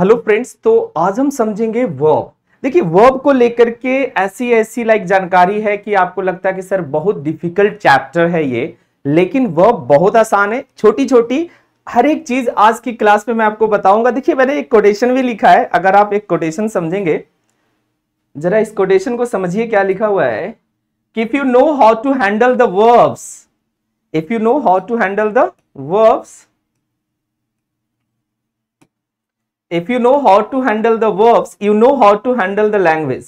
hello friends तो आज हम समझेंगे वर्ब देखिए वर्ब को लेकर के ऐसी ऐसी लाइक जानकारी है कि आपको लगता है कि सर बहुत डिफिकल्ट चैप्टर है ये लेकिन वर्ब बहुत आसान है छोटी छोटी हर एक चीज आज की क्लास में मैं आपको बताऊंगा देखिए मैंने एक कोटेशन भी लिखा है अगर आप एक कोटेशन समझेंगे जरा इस कोटेशन को समझिए क्या लिखा हुआ है कि if you know how to handle the verbs if you know how to handle the verbs if you know how to handle the verbs you know how to handle the language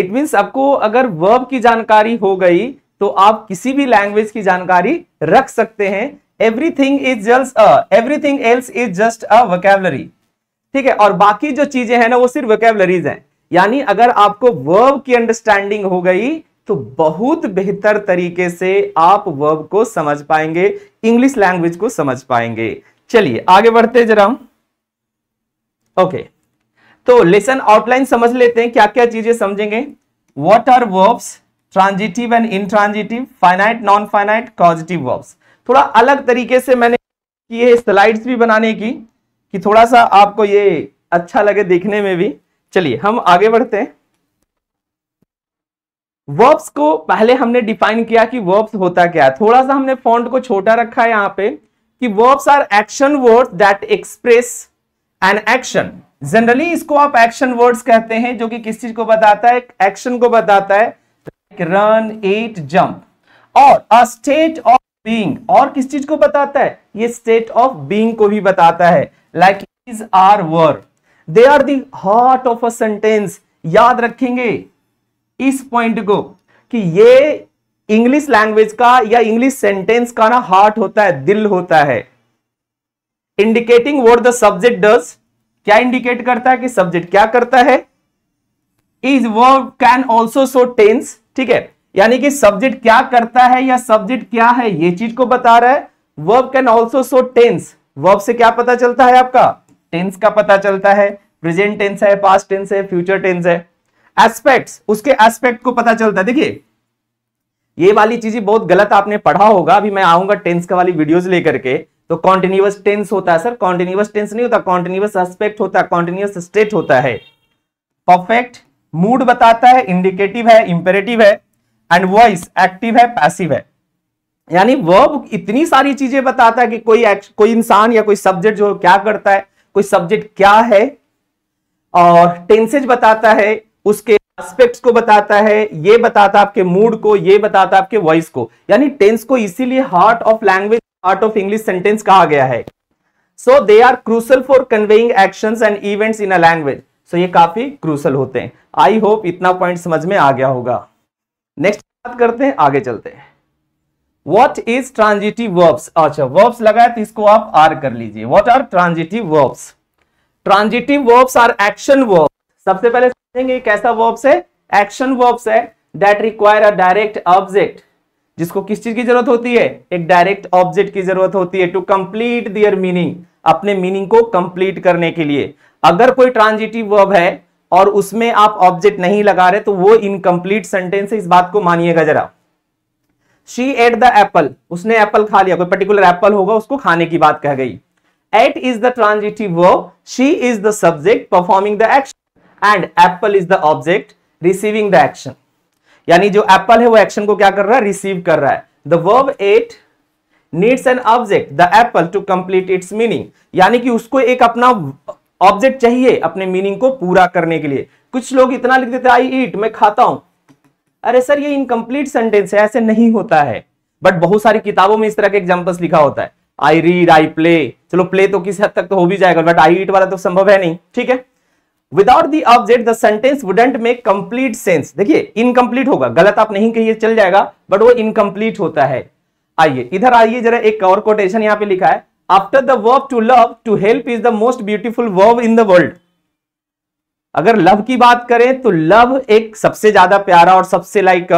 it means आपको अगर verb की जानकारी हो गई तो आप किसी भी लैंग्वेज की जानकारी रख सकते हैं everything is just a everything else is just a vocabulary ठीक है और बाकी जो चीजें हैं ना वो सिर्फ वोकेबलरीज हैं यानी अगर आपको वर्ब की अंडरस्टैंडिंग हो गई तो बहुत बेहतर तरीके से आप वर्ब को समझ पाएंगे इंग्लिश लैंग्वेज को समझ पाएंगे चलिए आगे बढ़ते जरा हम ओके तो लेसन आउटलाइन समझ लेते हैं क्या क्या चीजें समझेंगे what are verbs transitive and intransitive finite non finite causative verbs थोड़ा अलग तरीके से मैंने ये स्लाइड्स भी बनाने की कि थोड़ा सा आपको ये अच्छा लगे देखने में भी चलिए हम आगे बढ़ते हैं वर्ब्स को पहले हमने डिफाइन किया कि वर्ब्स होता क्या है थोड़ा सा हमने फॉन्ट को छोटा रखा है यहां पे कि verbs are action words that express an action generally इसको आप एक्शन वर्ड्स कहते हैं जो कि किस चीज को बताता है एक्शन को बताता है रन एट जंप और अ स्टेट ऑफ बीइंग और किस चीज को बताता है ये स्टेट ऑफ बीइंग को भी बताता है like is are were they are the heart of a sentence याद रखेंगे इस पॉइंट को कि ये इंग्लिश लैंग्वेज का या इंग्लिश सेंटेंस का ना हार्ट होता है दिल होता है indicating what the subject does क्या इंडिकेट करता है कि सब्जेक्ट क्या करता है is verb can also show tense ठीक है यानी कि सब्जेक्ट क्या करता है या सब्जेक्ट क्या है ये चीज को बता रहा है verb can also show tense verb से क्या पता चलता है आपका टेंस का पता चलता है प्रेजेंट टेंस है पास टेंस है फ्यूचर टेंस है एस्पेक्ट्स उसके एस्पेक्ट को पता चलता है देखिए ये वाली चीजें बहुत गलत आपने पढ़ा होगा अभी मैं आऊंगा टेंस का वाली वीडियोज लेकर के तो कॉन्टिन्यूस टेंस होता है सर कॉन्टिन्यूस टेंस नहीं होता कॉन्टिन्यूस एस्पेक्ट होता है कॉन्टिन्यूस स्टेट होता है परफेक्ट मूड बताता है इंडिकेटिव है इंपेरेटिव है एंड वॉइस एक्टिव है पैसिव है यानी वर्ब इतनी सारी चीजें बताता है कि कोई कोई इंसान या कोई सब्जेक्ट जो क्या करता है कोई सब्जेक्ट क्या है और टेंसेज बताता है उसके एस्पेक्ट्स को बताता है ये बताता आपके मूड को ये बताता आपके वॉइस को यानी टेंस को इसीलिए heart of language art of English sentence कहा गया है so they are crucial for conveying action and events in a language so ये काफी क्रूसल होते हैं आई होप इतना पॉइंट समझ में आ गया होगा नेक्स्ट बात करते हैं आगे चलते हैं वॉट इज ट्रांजिटिव वर्ब्स अच्छा वर्ब्स लगाए तो इसको आप आर कर लीजिए what are transitive verbs transitive verbs are action verb सबसे पहले समझेंगे कैसा वर्ब्स है एक्शन वर्ब्स है that require a direct object जिसको किस चीज की जरूरत होती है एक डायरेक्ट ऑब्जेक्ट की जरूरत होती है टू कंप्लीट दियर मीनिंग अपने मीनिंग को कंप्लीट करने के लिए अगर कोई ट्रांजिटिव वर्ब है और उसमें आप ऑब्जेक्ट नहीं लगा रहे तो वो इनकम्प्लीट सेंटेंस इस बात को मानिएगा जरा शी एट द एप्पल उसने एप्पल खा लिया कोई पर्टिकुलर एप्पल होगा उसको खाने की बात कह गई ate is the transitive verb she is the subject performing the action and apple is the object receiving the action यानी जो एप्पल है वो एक्शन को क्या कर रहा है रिसीव कर रहा है the verb ate needs an object the apple to complete its meaning यानी कि उसको एक अपना ऑब्जेक्ट चाहिए अपने मीनिंग को पूरा करने के लिए कुछ लोग इतना लिख देते आई ईट मैं खाता हूं अरे सर ये इनकम्प्लीट सेंटेंस है ऐसे नहीं होता है बट बहुत सारी किताबों में इस तरह के एग्जाम्पल्स लिखा होता है आई रीड आई प्ले चलो प्ले तो किस हद तक तो हो भी जाएगा बट आई ईट वाला तो संभव है नहीं ठीक है without the object the sentence wouldn't make complete sense देखिए इनकम्प्लीट होगा गलत आप नहीं कहिए चल जाएगा बट वो इनकम्प्लीट होता है आइए इधर आइए जरा एक और कोटेशन यहाँ पे लिखा है after the verb to love to help is the most beautiful verb in the world अगर लव की बात करें तो लव एक सबसे ज्यादा प्यारा और सबसे लाइक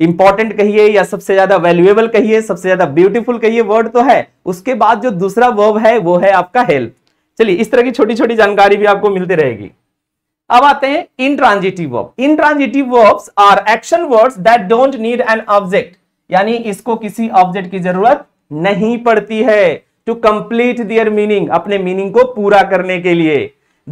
इंपॉर्टेंट कहिए या सबसे ज्यादा वैल्यूएबल कहिए सबसे ज्यादा ब्यूटीफुल कहिए वर्ड तो है उसके बाद जो दूसरा वर्ब है वो है आपका हेल्प चलिए इस तरह की छोटी छोटी जानकारी भी आपको मिलती रहेगी अब आते हैं intransitive verb intransitive verbs are action words that don't need an object यानी इसको किसी ऑब्जेक्ट की जरूरत नहीं पड़ती है टू कंप्लीट दियर मीनिंग अपने मीनिंग को पूरा करने के लिए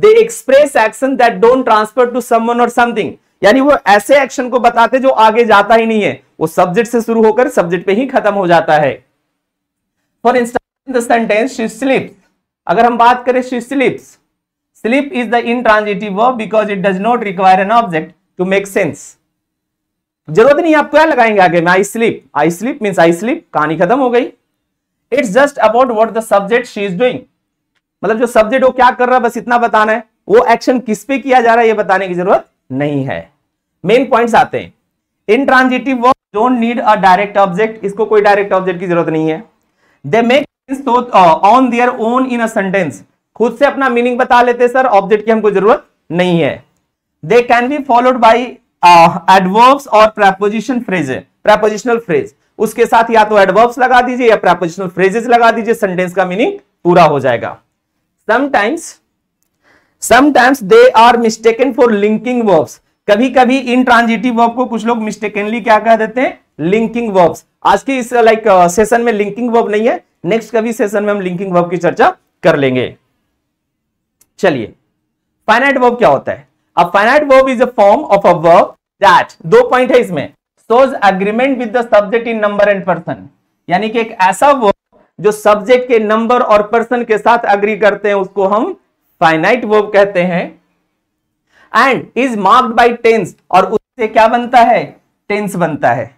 they express action that don't transfer to someone or something यानी वो ऐसे एक्शन को बताते जो आगे जाता ही नहीं है वो सब्जेक्ट से शुरू होकर सब्जेक्ट पे ही खत्म हो जाता है for instance the sentence she sleeps अगर हम बात करें she sleeps sleep is the intransitive verb because it does not require an object to make sense जरूरत नहीं आप क्या लगाएंगे आगे में I sleep I sleep mean I sleep कहानी खत्म हो गई it's just about what the subject she is doing मतलब जो सब्जेक्ट वो क्या कर रहा है बस इतना बताना है वो एक्शन किस पे किया जा रहा है ये बताने की जरूरत नहीं है मेन पॉइंट्स आते हैं in transitive verb don't need a direct object इसको कोई डायरेक्ट ऑब्जेक्ट की जरूरत नहीं है दे मेक तो on their own in a sentence खुद से अपना मीनिंग बता लेते सर ऑब्जेक्ट की हमको जरूरत नहीं है they can be followed by adverbs और प्रेपोजिशन फ्रेज प्रेपोजिशनल फ्रेज उसके साथ या तो एडवर्ब्स लगा दीजिए या प्रेपोजिशनल फ्रेजेस लगा दीजिए सेंटेंस का मीनिंग पूरा हो जाएगा sometimes sometimes they are mistaken for linking verbs कभी कभी इन ट्रांजिटिव वर्ब को कुछ लोग मिस्टेकनली क्या कह देते हैं लिंकिंग वर्ब्स आज के इस लाइक like, सेशन uh, में लिंकिंग वर्ब नहीं है नेक्स्ट कभी सेशन में हम लिंकिंग वर्ब की चर्चा कर लेंगे चलिए फाइनाइट वर्ब क्या होता है अब finite verb is a form of a verb that दो पॉइंट है इसमें shows agreement with the subject in number and person यानी कि एक ऐसा वर्ब जो सब्जेक्ट के नंबर और पर्सन के साथ अग्री करते हैं उसको हम फाइनाइट वर्ब कहते हैं and is marked by tense और उससे क्या बनता है टेंस बनता है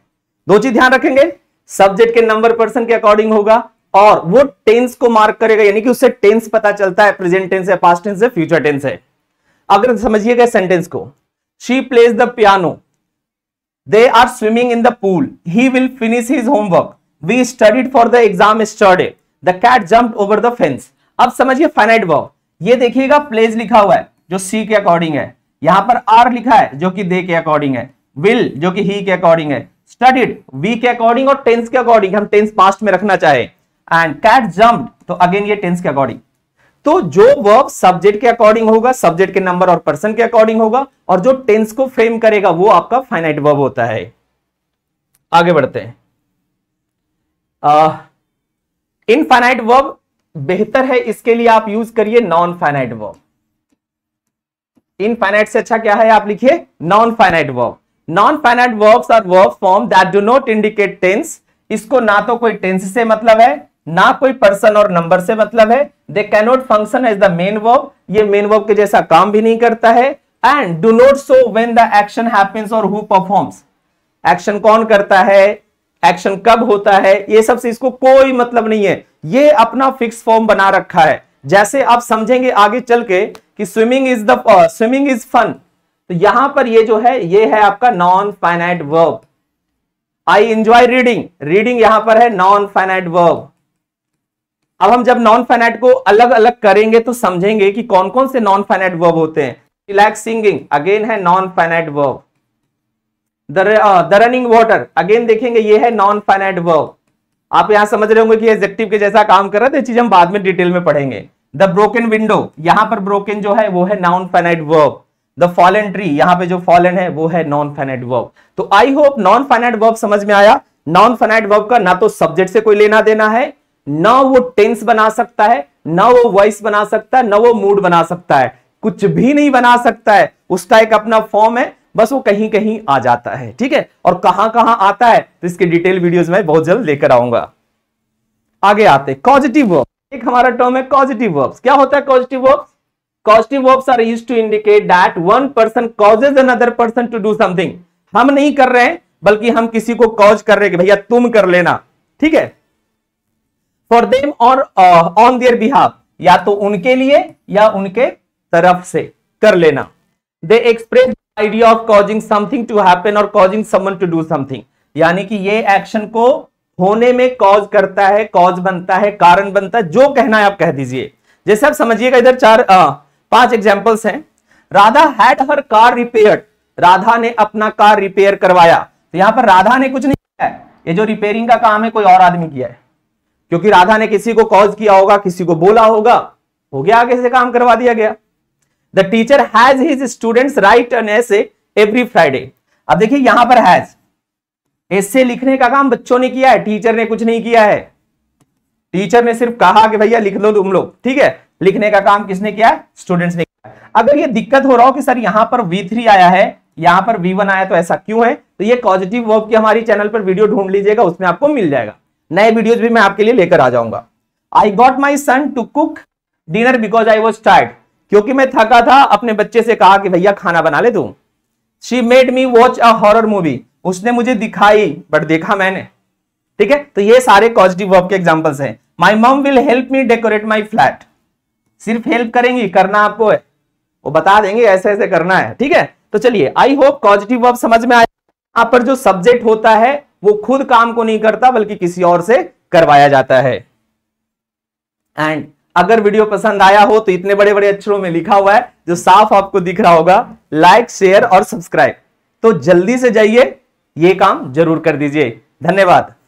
दो चीज ध्यान रखेंगे सब्जेक्ट के नंबर पर्सन के अकॉर्डिंग होगा और वो टेंस को मार्क करेगा यानी कि उससे टेंस पता चलता है प्रेजेंट टेंस है पास्ट टेंस है फ्यूचर टेंस है अगर समझिएगा सेंटेंस को she plays the piano they are swimming in the pool he will finish his homework we studied for the exam study the cat jump over the fence अब समझिए finite verb ये देखिएगा pledge लिखा हुआ है जो सी के अकॉर्डिंग है यहां पर आर लिखा है जो कि दे के अकॉर्डिंग है विल जो कि ही के अकॉर्डिंग है स्टडीड वी के अकॉर्डिंग और टेंस के अकॉर्डिंग हम टेंस पास्ट में रखना चाहें एंड कैट जम्प्ड तो अगेन ये टेंस के अकॉर्डिंग तो जो वर्ब सब्जेक्ट के अकॉर्डिंग होगा सब्जेक्ट के नंबर और पर्सन के अकॉर्डिंग होगा और जो टेंस को फ्रेम करेगा वो आपका फाइनाइट वर्ब होता है आगे बढ़ते हैं इन फाइनाइट वर्ब बेहतर है इसके लिए आप यूज करिए non finite verb infinite से अच्छा क्या है आप लिखिए non finite verb non finite verbs are verb form that do not indicate tense इसको ना तो कोई टेंस से मतलब है ना कोई पर्सन और नंबर से मतलब है they cannot function as the main verb ये मेन वर्ब के जैसा काम भी नहीं करता है and do not show when the action happens और हु परफॉर्म्स एक्शन कौन करता है एक्शन कब होता है ये सब से इसको कोई मतलब नहीं है ये अपना फिक्स फॉर्म बना रखा है जैसे आप समझेंगे आगे चल के कि swimming is the swimming is fun तो यहां पर ये जो है ये है आपका non finite verb I enjoy reading reading यहां पर है नॉन फाइनाइट वर्ब अब हम जब नॉन फाइनाइट को अलग अलग करेंगे तो समझेंगे कि कौन कौन से नॉन फाइनाइट वर्ब होते हैं लाइक सिंगिंग अगेन है non finite verb the running water again देखेंगे ये है नॉन फाइनाइट वर्ब आप यहां समझ रहे होंगे कि एग्जेक्टिव के जैसा काम कर रहा है तो चीज हम बाद में डिटेल में पढ़ेंगे द ब्रोकन विंडो यहां पर ब्रोकन जो है वो है non finite verb the fallen tree यहां पे जो फॉलन है वो है नॉन फाइनाइट वर्ब तो I hope non finite verb समझ में आया नॉन फाइनाइट वर्ब का ना तो सब्जेक्ट से कोई लेना देना है ना वो टेंस बना सकता है ना वो वॉइस बना सकता है ना वो मूड बना सकता है कुछ भी नहीं बना सकता है उसका एक अपना फॉर्म है बस वो कहीं कहीं आ जाता है ठीक है और कहां कहां आता है तो इसके डिटेल वीडियोस में बहुत जल्द लेकर आऊंगा आगे आते कॉजिटिव वर्ब एक हमारा टर्म है कॉजिटिव वर्ब्स क्या होता है causative verbs causative verbs are used to indicate that one person causes another person to do something हम नहीं कर रहे हैं बल्कि हम किसी को कॉज कर रहे हैं कि भैया तुम कर लेना ठीक है फॉर देम और ऑन देयर बिहाफ या तो उनके लिए या उनके तरफ से कर लेना they express idea of causing something to happen और causing someone to do something यानी कि ये एक्शन को होने में कॉज करता है कॉज बनता है कारण बनता है जो कहना है आप कह दीजिए जैसे आप समझिएगा इधर चार आ, पांच एग्जाम्पल्स हैं Radha had her car repair Radha ने अपना कार रिपेयर करवाया तो यहां पर राधा ने कुछ नहीं किया है ये जो रिपेयरिंग का काम है कोई और आदमी किया है क्योंकि राधा ने किसी को कॉज किया होगा किसी को बोला होगा हो गया आगे से काम करवा दिया गया the teacher has his students write an essay every Friday अब देखिए यहां पर हैज ऐसे लिखने का काम बच्चों ने किया है टीचर ने कुछ नहीं किया है टीचर ने सिर्फ कहा कि भैया लिख लो तुम लोग ठीक है लिखने का काम किसने किया है स्टूडेंट्स ने किया अगर ये दिक्कत हो रहा हो कि सर यहां पर वी थ्री आया है यहां पर वी वन आया तो ऐसा क्यों है तो ये पॉजिटिव वर्क की हमारी चैनल पर वीडियो ढूंढ लीजिएगा उसमें आपको मिल जाएगा नए वीडियोज भी मैं आपके लिए लेकर आ जाऊंगा I got my son to cook dinner because I was tired क्योंकि मैं थका था अपने बच्चे से कहा कि भैया खाना बना ले तू she made me watch a horror movie उसने मुझे दिखाई बट देखा मैंने ठीक है तो ये सारे पॉजिटिव वर्ब के एग्जाम्पल्स हैं my mom will help me decorate my flat सिर्फ हेल्प करेंगी करना आपको है वो बता देंगे ऐसे ऐसे करना है ठीक है तो चलिए आई होप पॉजिटिव वर्ब समझ में आया यहाँ पर जो सब्जेक्ट होता है वो खुद काम को नहीं करता बल्कि किसी और से करवाया जाता है एंड अगर वीडियो पसंद आया हो तो इतने बड़े बड़े अक्षरों में लिखा हुआ है जो साफ आपको दिख रहा होगा लाइक शेयर और सब्सक्राइब तो जल्दी से जाइए ये काम जरूर कर दीजिए धन्यवाद